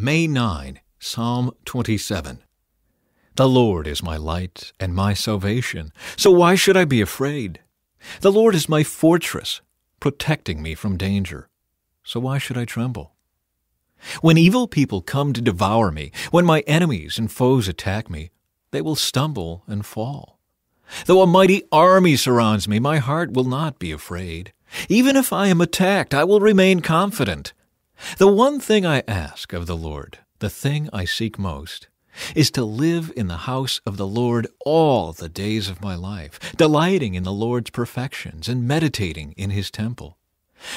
May 9, Psalm 27. The Lord is my light and my salvation, so why should I be afraid? The Lord is my fortress, protecting me from danger, so why should I tremble? When evil people come to devour me, when my enemies and foes attack me, they will stumble and fall. Though a mighty army surrounds me, my heart will not be afraid. Even if I am attacked, I will remain confident. The one thing I ask of the Lord, the thing I seek most, is to live in the house of the Lord all the days of my life, delighting in the Lord's perfections and meditating in his temple.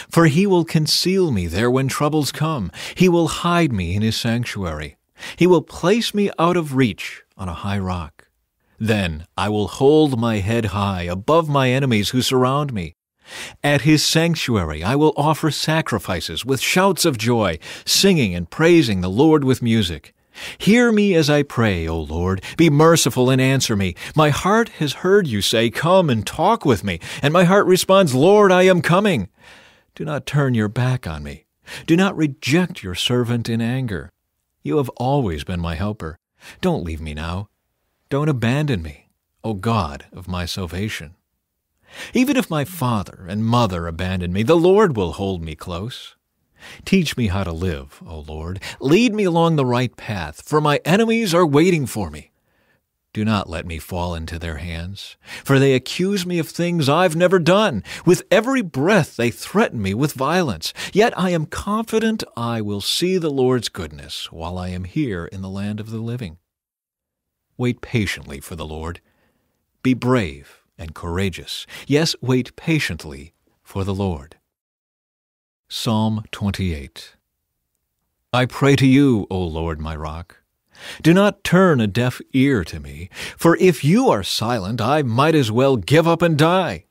For he will conceal me there when troubles come. He will hide me in his sanctuary. He will place me out of reach on a high rock. Then I will hold my head high above my enemies who surround me. At his sanctuary I will offer sacrifices with shouts of joy, singing and praising the Lord with music. Hear me as I pray, O Lord. Be merciful and answer me. My heart has heard you say, Come and talk with me. And my heart responds, Lord, I am coming. Do not turn your back on me. Do not reject your servant in anger. You have always been my helper. Don't leave me now. Don't abandon me, O God of my salvation. Even if my father and mother abandon me, the Lord will hold me close. Teach me how to live, O Lord. Lead me along the right path, for my enemies are waiting for me. Do not let me fall into their hands, for they accuse me of things I've never done. With every breath they threaten me with violence. Yet I am confident I will see the Lord's goodness while I am here in the land of the living. Wait patiently for the Lord. Be brave and courageous. Yes, wait patiently for the Lord. Psalm 28 I pray to you, O Lord my rock. Do not turn a deaf ear to me, for if you are silent, I might as well give up and die.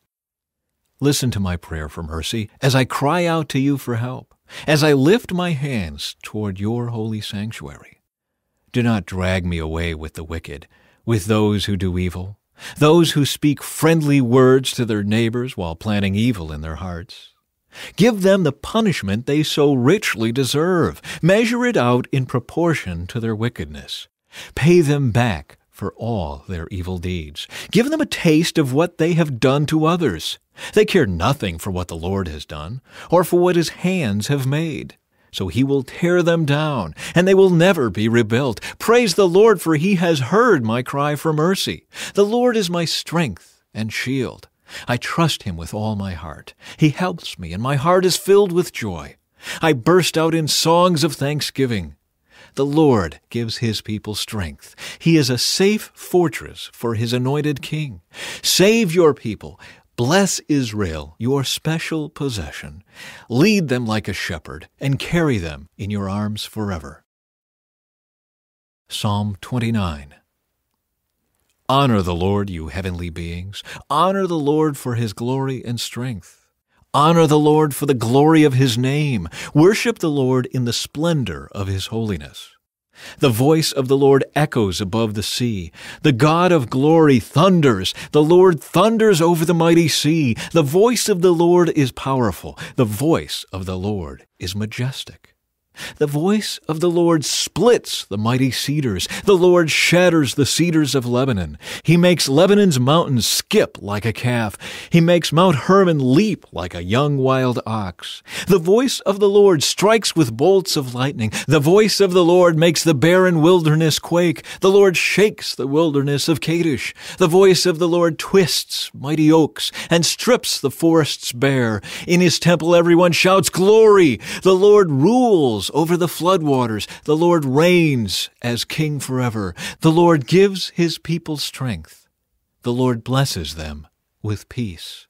Listen to my prayer for mercy as I cry out to you for help, as I lift my hands toward your holy sanctuary. Do not drag me away with the wicked, with those who do evil those who speak friendly words to their neighbors while planning evil in their hearts. Give them the punishment they so richly deserve. Measure it out in proportion to their wickedness. Pay them back for all their evil deeds. Give them a taste of what they have done to others. They care nothing for what the Lord has done, or for what his hands have made. So he will tear them down, and they will never be rebuilt. Praise the Lord, for he has heard my cry for mercy. The Lord is my strength and shield. I trust him with all my heart. He helps me, and my heart is filled with joy. I burst out in songs of thanksgiving. The Lord gives his people strength. He is a safe fortress for his anointed king. Save your people, Bless Israel, your special possession. Lead them like a shepherd, and carry them in your arms forever. Psalm 29 Honor the Lord, you heavenly beings. Honor the Lord for his glory and strength. Honor the Lord for the glory of his name. Worship the Lord in the splendor of his holiness. The voice of the Lord echoes above the sea. The God of glory thunders. The Lord thunders over the mighty sea. The voice of the Lord is powerful. The voice of the Lord is majestic. The voice of the Lord splits the mighty cedars. The Lord shatters the cedars of Lebanon. He makes Lebanon's mountains skip like a calf. He makes Mount Hermon leap like a young wild ox. The voice of the Lord strikes with bolts of lightning. The voice of the Lord makes the barren wilderness quake. The Lord shakes the wilderness of Kadesh. The voice of the Lord twists mighty oaks and strips the forests bare. In his temple everyone shouts glory. The Lord rules over the floodwaters. The Lord reigns as King forever. The Lord gives his people strength. The Lord blesses them with peace.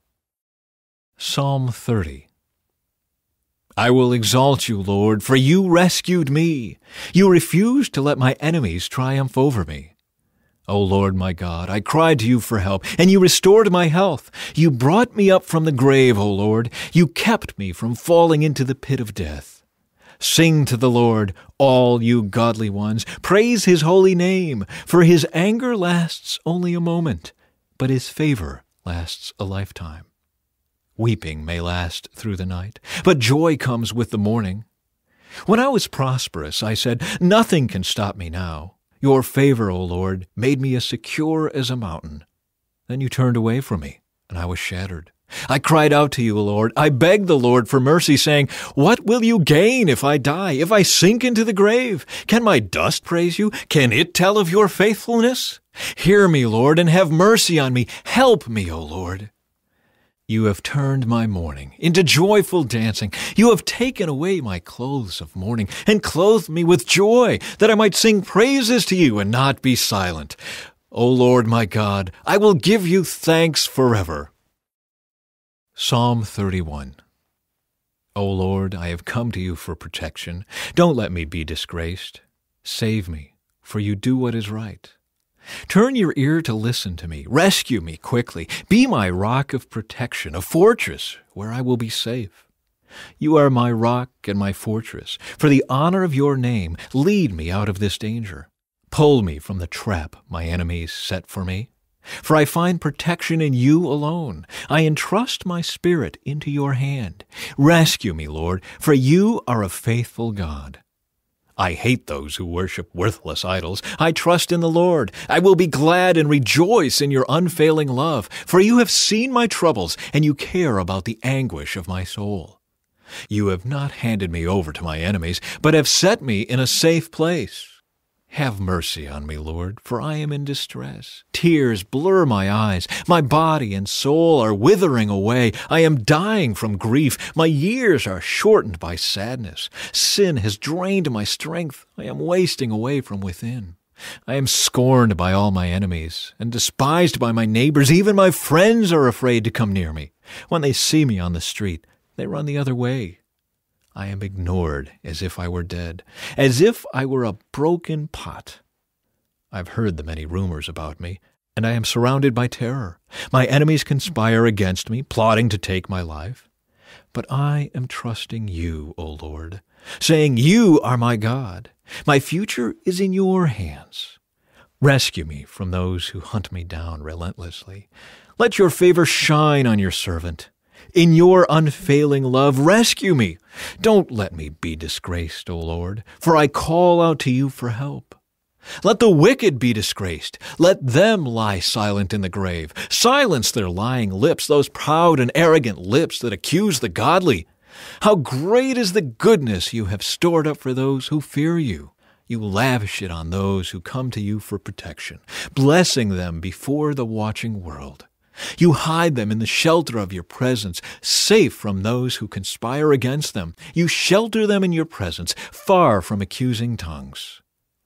Psalm 30 I will exalt you, Lord, for you rescued me. You refused to let my enemies triumph over me. O Lord my God, I cried to you for help, and you restored my health. You brought me up from the grave, O Lord. You kept me from falling into the pit of death. Sing to the Lord, all you godly ones. Praise his holy name, for his anger lasts only a moment, but his favor lasts a lifetime. Weeping may last through the night, but joy comes with the morning. When I was prosperous, I said, Nothing can stop me now. Your favor, O Lord, made me as secure as a mountain. Then you turned away from me, and I was shattered. I cried out to you, Lord. I begged the Lord for mercy, saying, What will you gain if I die, if I sink into the grave? Can my dust praise you? Can it tell of your faithfulness? Hear me, Lord, and have mercy on me. Help me, O Lord. You have turned my mourning into joyful dancing. You have taken away my clothes of mourning and clothed me with joy, that I might sing praises to you and not be silent. O Lord my God, I will give you thanks forever. Psalm 31 O Lord, I have come to you for protection. Don't let me be disgraced. Save me, for you do what is right. Turn your ear to listen to me. Rescue me quickly. Be my rock of protection, a fortress where I will be safe. You are my rock and my fortress. For the honor of your name, lead me out of this danger. Pull me from the trap my enemies set for me. For I find protection in you alone. I entrust my spirit into your hand. Rescue me, Lord, for you are a faithful God. I hate those who worship worthless idols. I trust in the Lord. I will be glad and rejoice in your unfailing love, for you have seen my troubles, and you care about the anguish of my soul. You have not handed me over to my enemies, but have set me in a safe place. Have mercy on me, Lord, for I am in distress. Tears blur my eyes. My body and soul are withering away. I am dying from grief. My years are shortened by sadness. Sin has drained my strength. I am wasting away from within. I am scorned by all my enemies and despised by my neighbors. Even my friends are afraid to come near me. When they see me on the street, they run the other way I am ignored as if I were dead, as if I were a broken pot. I've heard the many rumors about me, and I am surrounded by terror. My enemies conspire against me, plotting to take my life. But I am trusting you, O Lord, saying, You are my God. My future is in your hands. Rescue me from those who hunt me down relentlessly. Let your favor shine on your servant in your unfailing love, rescue me. Don't let me be disgraced, O Lord, for I call out to you for help. Let the wicked be disgraced. Let them lie silent in the grave. Silence their lying lips, those proud and arrogant lips that accuse the godly. How great is the goodness you have stored up for those who fear you! You lavish it on those who come to you for protection, blessing them before the watching world. You hide them in the shelter of your presence, safe from those who conspire against them. You shelter them in your presence, far from accusing tongues.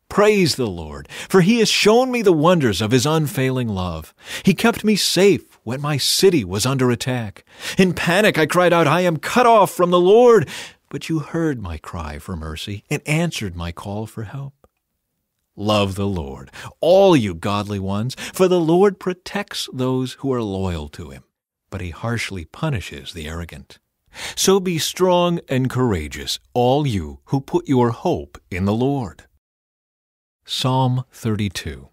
Praise the Lord, for he has shown me the wonders of his unfailing love. He kept me safe when my city was under attack. In panic, I cried out, I am cut off from the Lord. But you heard my cry for mercy and answered my call for help. Love the Lord, all you godly ones, for the Lord protects those who are loyal to him, but he harshly punishes the arrogant. So be strong and courageous, all you who put your hope in the Lord. Psalm 32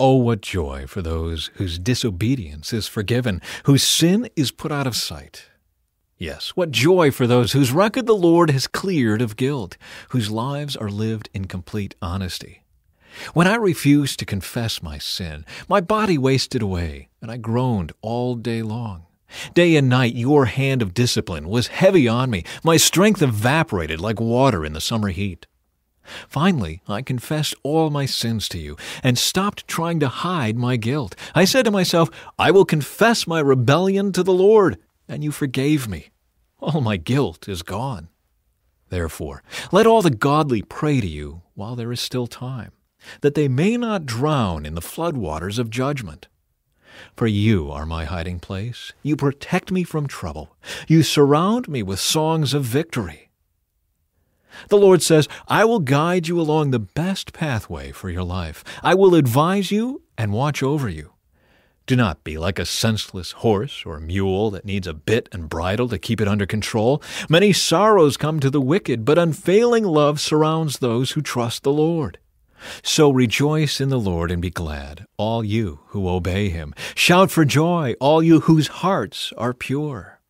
Oh, what joy for those whose disobedience is forgiven, whose sin is put out of sight. Yes, what joy for those whose record the Lord has cleared of guilt, whose lives are lived in complete honesty. When I refused to confess my sin, my body wasted away, and I groaned all day long. Day and night, your hand of discipline was heavy on me. My strength evaporated like water in the summer heat. Finally, I confessed all my sins to you and stopped trying to hide my guilt. I said to myself, I will confess my rebellion to the Lord, and you forgave me all my guilt is gone. Therefore, let all the godly pray to you while there is still time, that they may not drown in the floodwaters of judgment. For you are my hiding place. You protect me from trouble. You surround me with songs of victory. The Lord says, I will guide you along the best pathway for your life. I will advise you and watch over you. Do not be like a senseless horse or mule that needs a bit and bridle to keep it under control. Many sorrows come to the wicked, but unfailing love surrounds those who trust the Lord. So rejoice in the Lord and be glad, all you who obey him. Shout for joy, all you whose hearts are pure.